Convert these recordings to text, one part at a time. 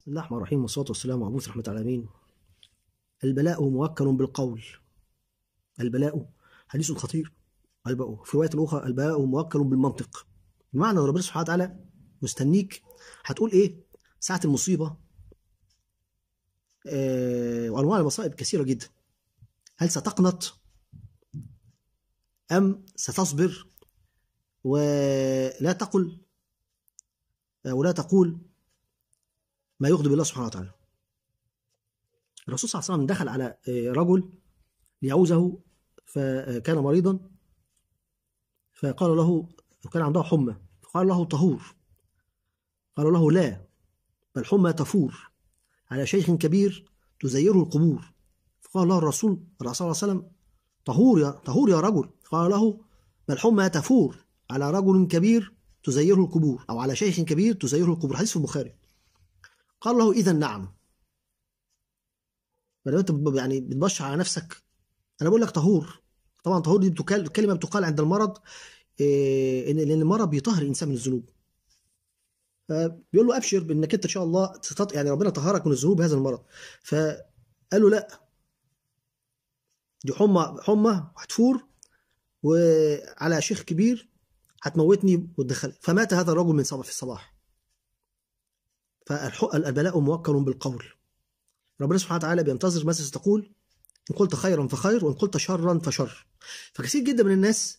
بسم الله الرحمن الرحيم والصلاة والسلام على رحمة العالمين البلاء موكل بالقول البلاء حديث خطير البلاء في رواية أخرى البلاء موكل بالمنطق بمعنى ربنا سبحانه وتعالى مستنيك هتقول إيه ساعة المصيبة آه وأنواع المصائب كثيرة جدا هل ستقنط أم ستصبر ولا تقل آه، ولا تقول ما يغضب الله سبحانه وتعالى الرسول صلى الله عليه وسلم دخل على آه، رجل ليعوزه فكان مريضا فقال له وكان عنده حمى فقال له طهور قال له لا بل حمى تفور على شيخ كبير تزيره القبور فقال له الرسول صلى الله عليه وسلم طهور يا طهور يا رجل قال له بل حمى تفور على رجل كبير تزيره القبور او على شيخ كبير تزيره القبور حديث في البخاري قال له إذا نعم فلو أنت يعني بتبشر على نفسك أنا بقول لك طهور طبعا طهور دي بتكال كلمة بتقال عند المرض إيه لأن المرض بيطهر الإنسان من الذنوب فبيقول له ابشر بانك انت ان شاء الله تتط... يعني ربنا طهرك من الذنوب بهذا المرض فقال له لا دي حمى حمى وهتفور وعلى شيخ كبير هتموتني وتدخل فمات هذا الرجل من صباح في الصباح البلاء موكل بالقول ربنا سبحانه وتعالى بينتظر ماذا ستقول إن قلت خيرا فخير وإن قلت شرا فشر فكثير جدا من الناس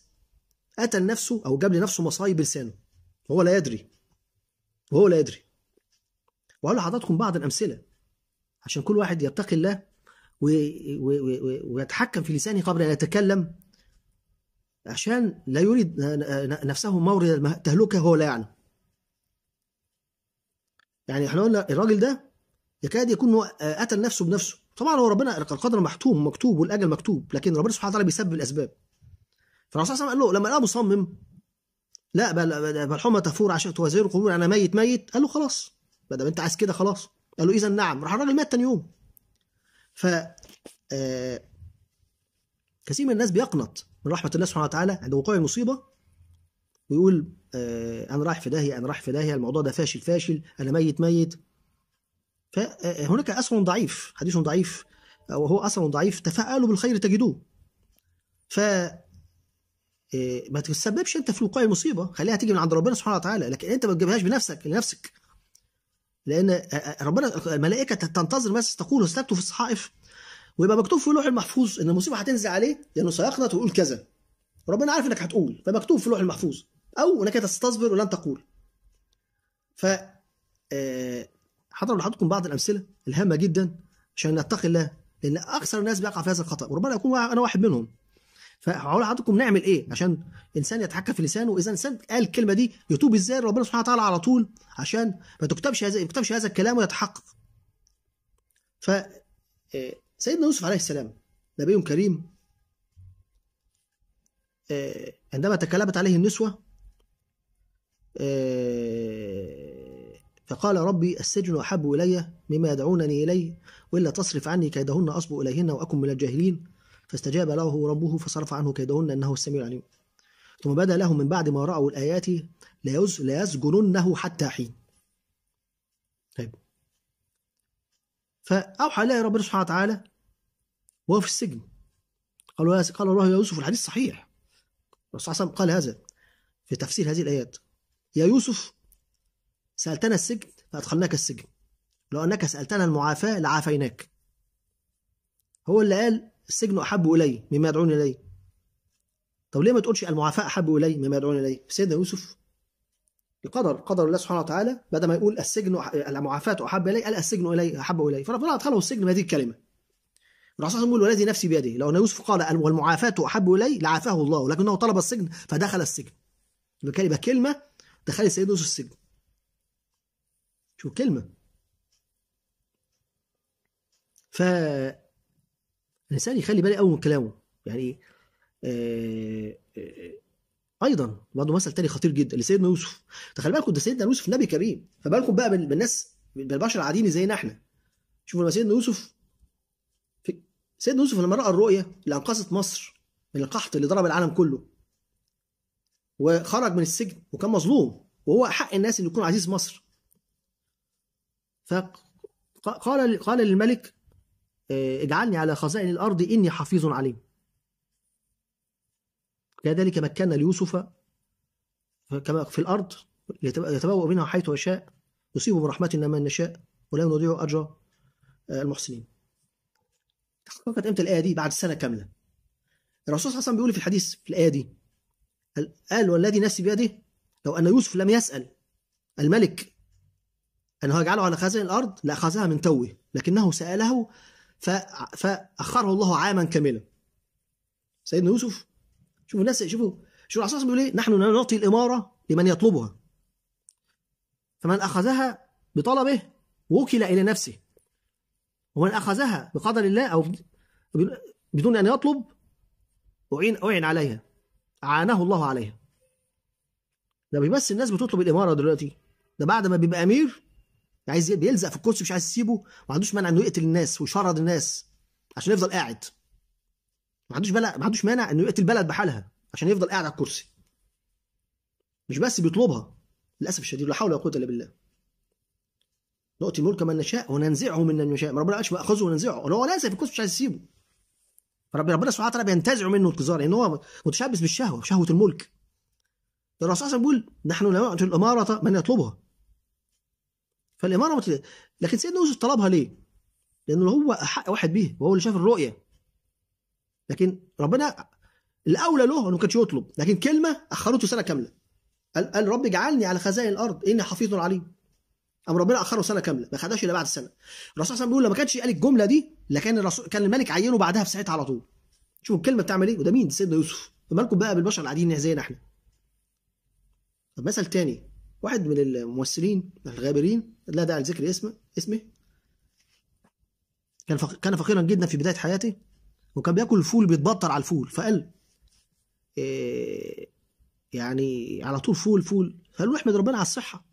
قتل نفسه أو جاب لنفسه مصايب لسانه وهو لا يدري وهو لا يدري وقال لحضراتكم بعض الأمثلة عشان كل واحد يتقي الله ويتحكم في لسانه قبل أن يتكلم عشان لا يريد نفسه مورد تهلكه هو لا يعلم يعني. يعني احنا قلنا الراجل ده يكاد يكون آه، قتل نفسه بنفسه طبعا هو ربنا القدر محتوم مكتوب والاجل مكتوب لكن ربنا سبحانه وتعالى بيسبب الاسباب فالرسول صلى الله عليه وسلم قال له لما لقاه مصمم لا بل الحمى تفور عشان توازير القبور انا ميت ميت قال له خلاص ما دام انت عايز كده خلاص قال له اذا نعم راح الراجل مات ثاني يوم ف آه، كثير من الناس بيقنط من رحمه الله سبحانه وتعالى عند وقوع المصيبه ويقول آه، انا رايح في داهيه انا رايح في داهيه الموضوع ده فاشل فاشل انا ميت ميت فهناك آه، آه، اثر ضعيف حديث ضعيف وهو اثر ضعيف تفاءلوا بالخير تجدوه ف ما تسببش انت في وقوع المصيبه خليها تيجي من عند ربنا سبحانه وتعالى لكن انت ما تجيبهاش بنفسك لنفسك لان ربنا الملائكه تنتظر بس تقول استكتوا في الصحائف ويبقى مكتوب في اللوح المحفوظ ان المصيبه هتنزل عليه لانه سيقنط ويقول كذا ربنا عارف انك هتقول فمكتوب في اللوح المحفوظ أو أنك تستصبر ولن تقول ف آه، حضر لحضرتكم بعض الأمثلة الهامة جدا عشان نتقي الله لأن أكثر الناس بيقع في هذا الخطأ وربما أكون أنا واحد منهم فهقول لحضرتكم نعمل ايه عشان انسان يتحكم في لسانه واذا انسان قال الكلمه دي يتوب ازاي ربنا سبحانه وتعالى على طول عشان ما تكتبش هذا ما يكتبش هذا الكلام ويتحقق ف آه، سيدنا يوسف عليه السلام نبي كريم آه، عندما تكلمت عليه النسوه آه، فقال ربي السجن أحب إلي مما يدعونني إليه وإلا تصرف عني كيدهن أصب إليهن وأكن من الجاهلين فاستجاب له ربه فصرف عنه كيدهن إنه السميع العليم ثم بدا لهم من بعد ما رأوا الآيات ليسجننه حتى حين طيب فأوحى إليه ربنا سبحانه وتعالى وهو في السجن قالوا قال الله يا يوسف الحديث صحيح الرسول صلى الله عليه وسلم قال هذا في تفسير هذه الآيات يا يوسف سألتنا السجن فأدخلناك السجن لو أنك سألتنا المعافاة لعافيناك هو اللي قال السجن أحب إلي مما يدعون إلي طب ليه ما تقولش المعافاة أحب إلي مما يدعون إلي سيدنا يوسف بقدر قدر الله سبحانه وتعالى بدل ما يقول السجن المعافاة أحب إلي قال السجن إلي أحب إلي فربنا أدخله السجن بهذه الكلمة الرسول صلى الله عليه وسلم والذي نفسي بيده لو أن يوسف قال والمعافاة أحب إلي لعافاه الله لكنه طلب السجن فدخل السجن الكلمة كلمة دخل السيد يوسف السجن شو كلمة ف الإنسان يخلي بالي قوي من كلامه يعني آه،, آه آه ايضا برضه مثل تاني خطير جدا لسيدنا يوسف تخلي بالكم ده سيدنا يوسف نبي كريم فبالكم بقى بالناس بالبشر العاديين زينا احنا شوفوا لما سيدنا يوسف سيدنا يوسف لما راى الرؤيه اللي انقذت مصر من القحط اللي ضرب العالم كله وخرج من السجن وكان مظلوم وهو حق الناس ان يكون عزيز مصر فقال قال للملك آه، اجعلني على خزائن الارض اني حفيظ عليم كذلك مكنا ليوسف كما في الارض يتبوأ منها حيث يشاء يصيب برحمتنا من نشاء ولا نضيع اجر آه، المحسنين تحققت امتى الايه دي بعد سنه كامله الرسول صلى الله عليه وسلم بيقول في الحديث في الايه دي قال والذي نفسي بيده لو أن يوسف لم يسأل الملك أنه يجعله على خزائن الأرض لأخذها من توه لكنه سأله فأخره الله عاما كاملا سيدنا يوسف شوفوا الناس شوفوا شوفوا الرسول بيقول ايه نحن نعطي الإمارة لمن يطلبها فمن أخذها بطلبه وكل إلى نفسه ومن أخذها بقدر الله أو بدون أن يطلب أعين أعين عليها أعانه الله عليها ده بيمثل الناس بتطلب الإمارة دلوقتي ده بعد ما بيبقى أمير عايز بيلزق في الكرسي مش عايز يسيبه ما عندوش مانع انه يقتل الناس ويشرد الناس عشان يفضل قاعد ما عندوش بلا ما عندوش مانع انه يقتل بلد بحالها عشان يفضل قاعد على الكرسي مش بس بيطلبها للاسف الشديد لا حول ولا قوه الا بالله نؤتي الملك من نشاء وننزعه من نشاء نشاء ربنا قالش ناخذه وننزعه هو لازق في الكرسي مش عايز يسيبه ربنا سبحانه وتعالى بينتزع منه الكزار لان هو متشبث بالشهوه شهوه الملك الرسول صلى الله عليه وسلم بيقول نحن نعطي الاماره من يطلبها فالاماره متل... لكن سيدنا يوسف طلبها ليه؟ لانه هو احق واحد بيه وهو اللي شاف الرؤيه لكن ربنا الاولى له انه ما كانش يطلب لكن كلمه اخرته سنه كامله قال, قال رب اجعلني على خزائن الارض اني حفيظ عليم قام ربنا اخره سنه كامله ما خدهاش الا بعد سنه الرسول صلى الله عليه وسلم بيقول لو ما كانش قال الجمله دي لكان الرسول كان الملك عينه بعدها في ساعتها على طول شوف الكلمه بتعمل ايه وده مين سيدنا يوسف فمالكم بقى بالبشر العاديين زينا احنا طب مثل تاني واحد من الممثلين الغابرين لا داعي لذكر اسمه اسمه كان كان فقيرا جدا في بدايه حياته وكان بياكل الفول بيتبطر على الفول فقال إيه يعني على طول فول فول فقال له احمد ربنا على الصحه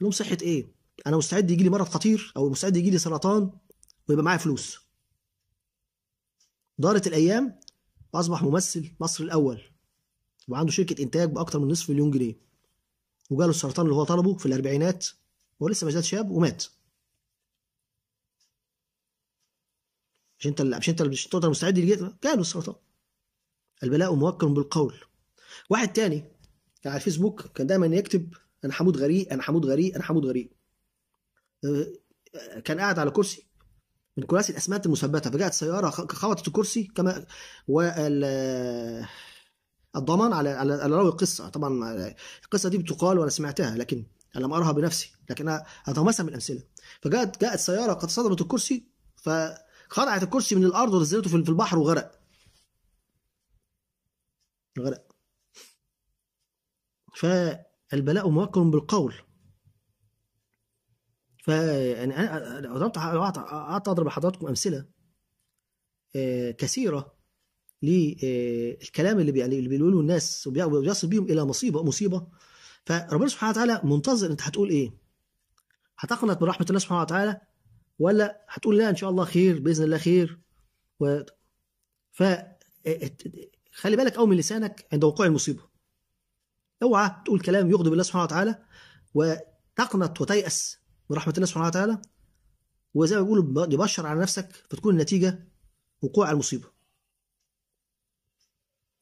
لهم صحه ايه انا مستعد يجي لي مرض خطير او مستعد يجي لي سرطان ويبقى معايا فلوس دارت الايام واصبح ممثل مصر الاول وعنده شركه انتاج باكتر من نصف مليون جنيه وجاله السرطان اللي هو طلبه في الاربعينات وهو لسه ما زال شاب ومات مش انت مش انت مش تقدر مستعد جاله السرطان البلاء موكل بالقول واحد تاني كان على الفيسبوك كان دايما يكتب انا حمود غريق انا حمود غريق انا حمود غريق أه، كان قاعد على كرسي من كراسي الاسمنت المثبته فجاءت سياره خبطت الكرسي كما وال الضمان على على راوي القصه طبعا القصه دي بتقال وانا سمعتها لكن انا لم اراها بنفسي لكن انا اتمثل من الامثله فجاءت جاءت سياره قد صدمت الكرسي فخلعت الكرسي من الارض ونزلته في البحر وغرق غرق ف البلاء موكل بالقول يعني انا لو قعدت اضرب لحضراتكم امثله آه، كثيره للكلام آه، اللي اللي بيقولوه الناس وبيصل بيهم الى مصيبه مصيبه فربنا سبحانه وتعالى منتظر انت هتقول ايه؟ هتقنط من رحمه الله سبحانه وتعالى ولا هتقول لا ان شاء الله خير باذن الله خير و ف آه، خلي بالك قوي من لسانك عند وقوع المصيبه اوعى تقول كلام يغضب الله سبحانه وتعالى وتقنط وتيأس من رحمة الله سبحانه وتعالى وزي ما بيقولوا يبشر على نفسك فتكون النتيجة وقوع المصيبة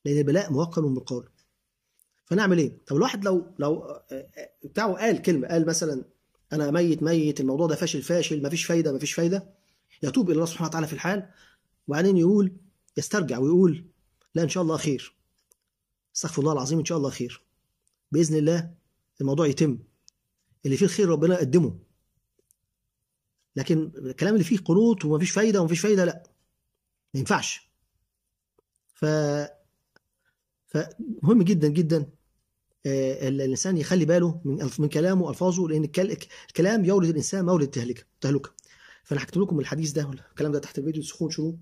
لأن البلاء موقل بالقول فنعمل ايه؟ طب الواحد لو لو بتاعه قال كلمة قال مثلا أنا ميت ميت الموضوع ده فاشل فاشل مفيش فايدة مفيش فايدة يتوب إلى الله سبحانه وتعالى في الحال وبعدين يقول يسترجع ويقول لا إن شاء الله خير استغفر الله العظيم إن شاء الله خير باذن الله الموضوع يتم اللي فيه الخير ربنا يقدمه لكن الكلام اللي فيه قنوط ومفيش فايده ومفيش فايده لا ما ينفعش ف فمهم جدا جدا آه، الانسان يخلي باله من من كلامه والفاظه لان الكلام يولد الانسان مولد تهلكه تهلكه فانا هكتب لكم الحديث ده الكلام ده تحت الفيديو سخون شروط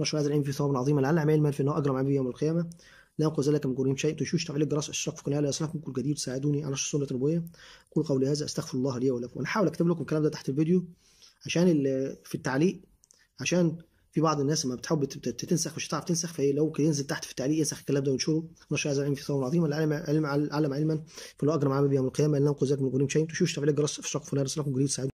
نشر هذا العلم في ثواب عظيم لعل عمل المال في انه اجرم عبد يوم القيامه لا أقول ذلك من جريم شيء تشوش تعليق جرس الاشتراك في القناة لا يصلكم كل جديد ساعدوني على سنة النبوية أقول قولي هذا أستغفر الله لي ولكم أنا هحاول أكتب لكم الكلام ده تحت الفيديو عشان في التعليق عشان في بعض الناس لما بتحب تنسخ مش هتعرف تنسخ فايه لو ينزل تحت في التعليق ينسخ الكلام ده وينشره نشر هذا العلم في ثوره عظيمه العلم علم علم علما فلو اجرم عمل بيوم القيامه ان انقذ ذلك من جريم شيء تشوش تعليق جرس في لا يصلكم كل جديد ساعدوني